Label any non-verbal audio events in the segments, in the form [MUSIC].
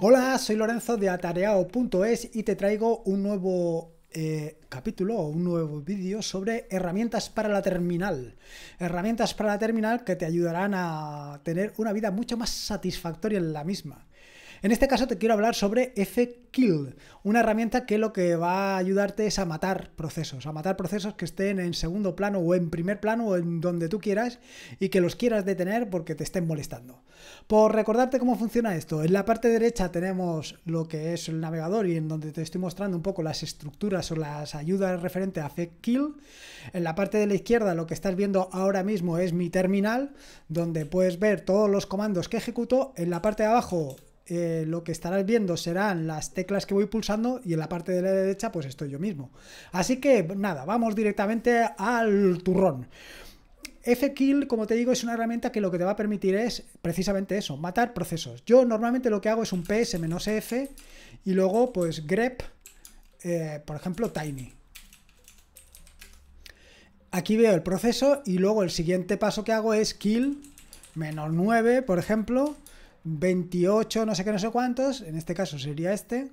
Hola, soy Lorenzo de atareao.es y te traigo un nuevo eh, capítulo o un nuevo vídeo sobre herramientas para la terminal. Herramientas para la terminal que te ayudarán a tener una vida mucho más satisfactoria en la misma. En este caso te quiero hablar sobre fkill, una herramienta que lo que va a ayudarte es a matar procesos, a matar procesos que estén en segundo plano o en primer plano o en donde tú quieras y que los quieras detener porque te estén molestando. Por recordarte cómo funciona esto, en la parte derecha tenemos lo que es el navegador y en donde te estoy mostrando un poco las estructuras o las ayudas referentes a fkill. En la parte de la izquierda lo que estás viendo ahora mismo es mi terminal donde puedes ver todos los comandos que ejecuto. En la parte de abajo eh, lo que estarás viendo serán las teclas que voy pulsando y en la parte de la derecha pues estoy yo mismo. Así que nada, vamos directamente al turrón. Fkill como te digo, es una herramienta que lo que te va a permitir es precisamente eso, matar procesos. Yo normalmente lo que hago es un ps-f y luego pues grep, eh, por ejemplo, tiny. Aquí veo el proceso y luego el siguiente paso que hago es kill menos 9, por ejemplo, 28, no sé qué, no sé cuántos, en este caso sería este,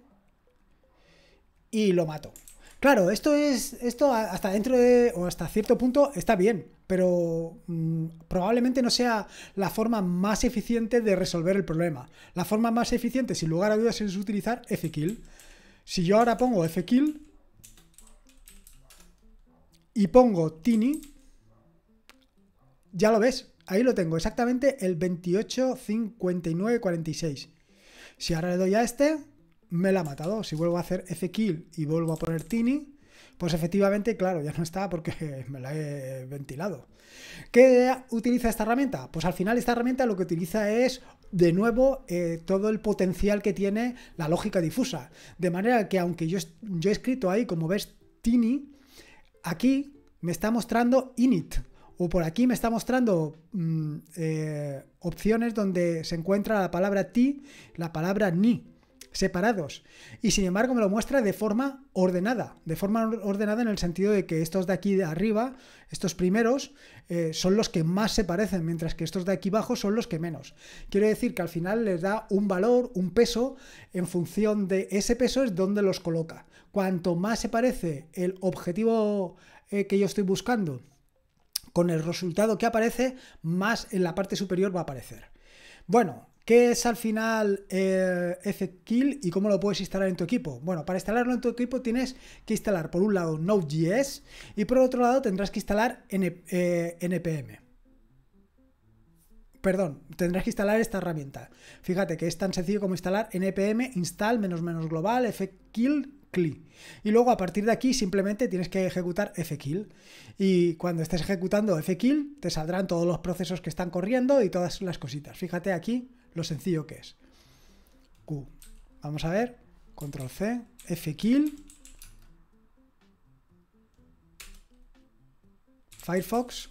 y lo mato. Claro, esto es. Esto hasta dentro de. o hasta cierto punto está bien. Pero mm, probablemente no sea la forma más eficiente de resolver el problema. La forma más eficiente, sin lugar a dudas, es utilizar kill Si yo ahora pongo kill y pongo Tini, ya lo ves. Ahí lo tengo, exactamente el 28, Si ahora le doy a este, me la ha matado. Si vuelvo a hacer F kill y vuelvo a poner Tini, pues efectivamente, claro, ya no está porque [LAUGHS] me la he ventilado. ¿Qué utiliza esta herramienta? Pues al final esta herramienta lo que utiliza es, de nuevo, eh, todo el potencial que tiene la lógica difusa. De manera que aunque yo, yo he escrito ahí, como ves, Tini, aquí me está mostrando init. O por aquí me está mostrando mm, eh, opciones donde se encuentra la palabra ti, la palabra ni, separados. Y sin embargo me lo muestra de forma ordenada, de forma ordenada en el sentido de que estos de aquí de arriba, estos primeros, eh, son los que más se parecen, mientras que estos de aquí abajo son los que menos. Quiere decir que al final les da un valor, un peso, en función de ese peso es donde los coloca. Cuanto más se parece el objetivo eh, que yo estoy buscando, con el resultado que aparece, más en la parte superior va a aparecer. Bueno, ¿Qué es al final eh, Kill y cómo lo puedes instalar en tu equipo? Bueno, para instalarlo en tu equipo tienes que instalar por un lado Node.js y por otro lado tendrás que instalar NPM. Eh, Perdón, tendrás que instalar esta herramienta. Fíjate que es tan sencillo como instalar npm install menos menos global fkill y luego a partir de aquí simplemente tienes que ejecutar kill Y cuando estés ejecutando fkill te saldrán todos los procesos que están corriendo y todas las cositas. Fíjate aquí lo sencillo que es. Q. Vamos a ver. Control C, kill Firefox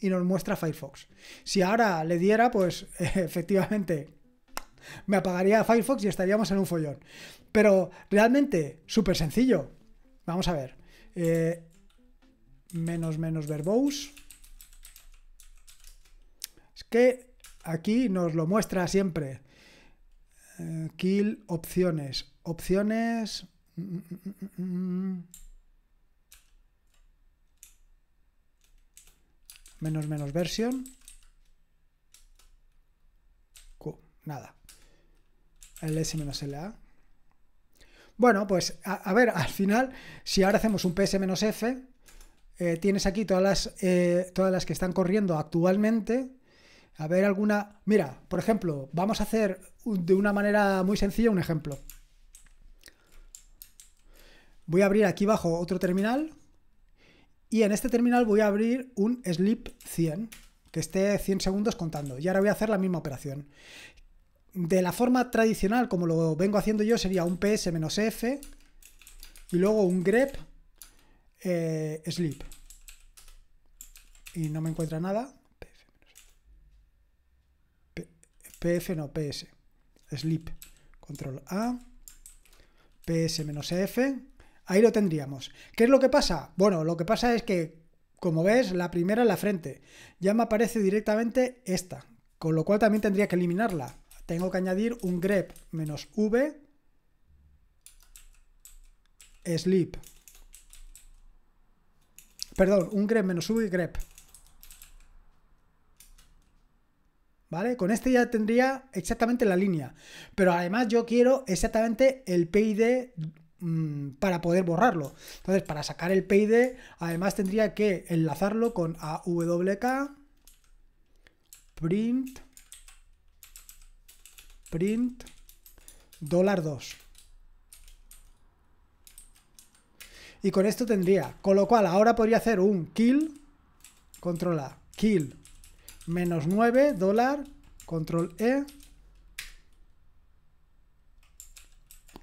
y nos muestra Firefox. Si ahora le diera, pues [LAUGHS] efectivamente me apagaría Firefox y estaríamos en un follón. Pero realmente, súper sencillo. Vamos a ver. Eh, menos menos verbose. Es que aquí nos lo muestra siempre. Eh, kill opciones. Opciones. menos menos versión. Nada el S LA. Bueno, pues a, ver, al final, si ahora hacemos un PS F, eh, tienes aquí todas las, eh, todas las que están corriendo actualmente. A ver, alguna... Mira, por ejemplo, vamos a hacer de una manera muy sencilla un ejemplo. Voy a abrir aquí abajo otro terminal y en este terminal voy a abrir un sleep 100 que esté 100 segundos contando. Y ahora voy a hacer la misma operación de la forma tradicional, como lo vengo haciendo yo, sería un PS-F y luego un grep eh, sleep. Y no me encuentra nada. PF, no, PS. Sleep. Control A. PS-F. Ahí lo tendríamos. ¿Qué es lo que pasa? Bueno, lo que pasa es que, como ves, la primera en la frente. Ya me aparece directamente esta. Con lo cual también tendría que eliminarla tengo que añadir un grep menos v sleep. Perdón, un grep menos v grep. ¿Vale? Con este ya tendría exactamente la línea. Pero además yo quiero exactamente el PID mm, para poder borrarlo. Entonces, para sacar el PID, además tendría que enlazarlo con AWK print print dólar 2. Y con esto tendría, con lo cual ahora podría hacer un kill, control A, kill, menos 9, dólar, control E,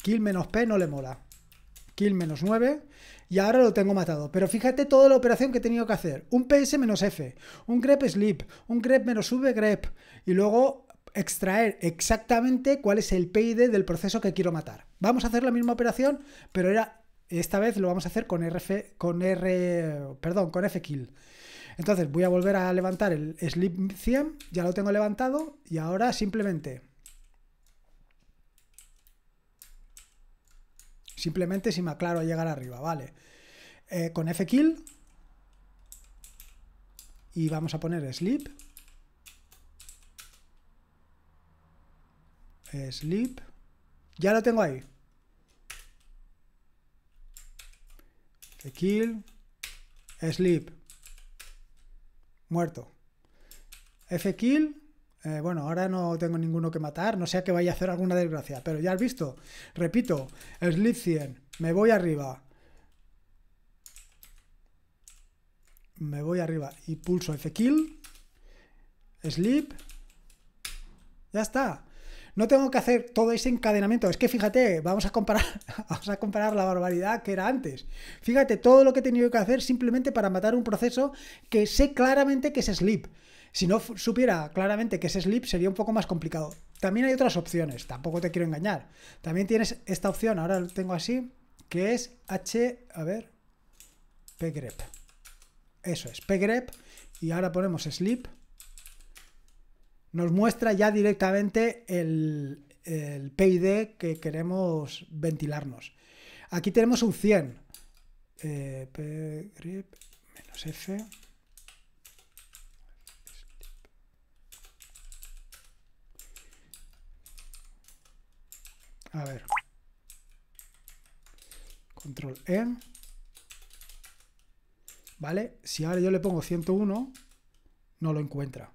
kill menos P no le mola, kill menos 9, y ahora lo tengo matado. Pero fíjate toda la operación que he tenido que hacer. Un PS menos F, un grep slip, un grep menos V grep, y luego extraer exactamente cuál es el PID del proceso que quiero matar. Vamos a hacer la misma operación, pero era, esta vez lo vamos a hacer con, RF, con, R, perdón, con fkill. Entonces voy a volver a levantar el sleep 100, ya lo tengo levantado y ahora simplemente simplemente si me aclaro llegar arriba, vale. Eh, con fkill y vamos a poner sleep Sleep. Ya lo tengo ahí. kill. Sleep. Muerto. F kill. Eh, bueno, ahora no tengo ninguno que matar, no sea que vaya a hacer alguna desgracia, pero ya has visto. Repito, Sleep 100. Me voy arriba. Me voy arriba y pulso F kill. Sleep. Ya está no tengo que hacer todo ese encadenamiento. Es que fíjate, vamos a comparar, [LAUGHS] vamos a comparar la barbaridad que era antes. Fíjate todo lo que he tenido que hacer simplemente para matar un proceso que sé claramente que es sleep. Si no supiera claramente que es sleep, sería un poco más complicado. También hay otras opciones, tampoco te quiero engañar. También tienes esta opción, ahora lo tengo así, que es H, a ver, pgrep. Eso es, pgrep. Y ahora ponemos sleep nos muestra ya directamente el, PID que queremos ventilarnos. Aquí tenemos un 100. Eh, A ver. Control E. ¿Vale? Si ahora yo le pongo 101, no lo encuentra.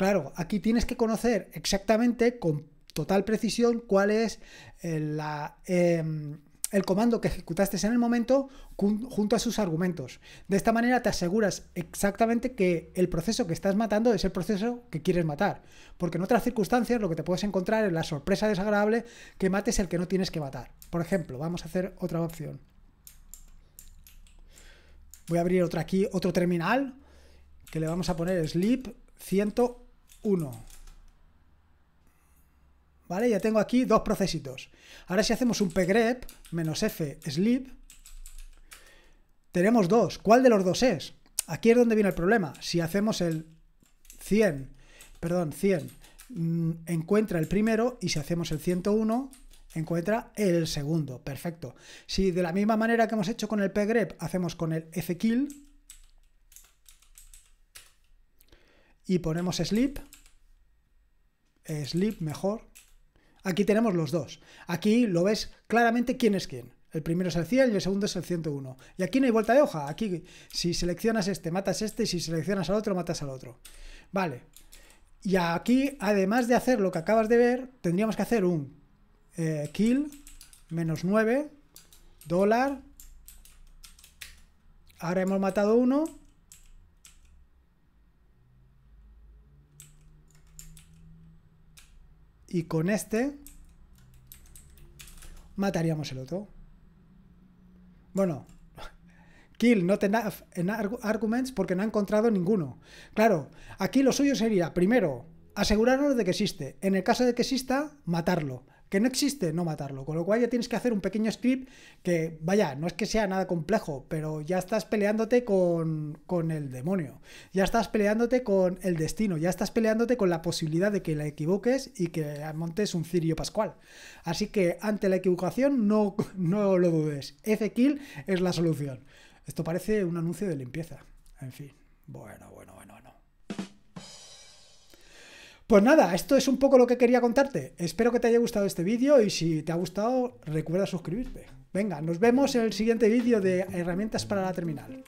Claro, aquí tienes que conocer exactamente con total precisión cuál es eh, em, el comando que ejecutaste en el momento junto a sus argumentos. De esta manera te aseguras exactamente que el proceso que estás matando es el proceso que quieres matar. Porque en otras circunstancias lo que te puedes encontrar es la sorpresa desagradable que mates el que no tienes que matar. Por ejemplo, vamos a hacer otra opción. Voy a abrir otra aquí, otro terminal, que le vamos a poner sleep 100 1. ¿Vale? Ya tengo aquí dos procesitos. Ahora si hacemos un pgrep menos f sleep, tenemos dos. ¿Cuál de los dos es? Aquí es donde viene el problema. Si hacemos el 100, perdón, 100, mm, encuentra el primero y si hacemos el 101, encuentra el segundo. Perfecto. Si de la misma manera que hemos hecho con el pgrep, hacemos con el fkill, y ponemos sleep, sleep mejor. Aquí tenemos los dos. Aquí lo ves claramente quién es quién. El primero es el 100 y el segundo es el 101. Y aquí no hay vuelta de hoja. Aquí si seleccionas este, matas este. Y si seleccionas al otro, matas al otro. Vale. Y aquí, además de hacer lo que acabas de ver, tendríamos que hacer un eh, kill menos 9 dólar. Ahora hemos matado uno. Y con este mataríamos el otro. Bueno, [LAUGHS] kill no enough arguments porque no ha encontrado ninguno. Claro, aquí lo suyo sería, primero, asegurarnos de que existe. En el caso de que exista, matarlo que no existe, no matarlo. Con lo cual ya tienes que hacer un pequeño script que, vaya, no es que sea nada complejo, pero ya estás peleándote con, con el demonio, ya estás peleándote con el destino, ya estás peleándote con la posibilidad de que la equivoques y que montes un cirio pascual. Así que ante la equivocación no, [LAUGHS] no lo dudes. F-Kill es la solución. Esto parece un anuncio de limpieza. En fin. Bueno, bueno, bueno. Pues nada, esto es un poco lo que quería contarte. Espero que te haya gustado este vídeo y si te ha gustado, recuerda suscribirte. Venga, nos vemos en el siguiente vídeo de herramientas para la terminal.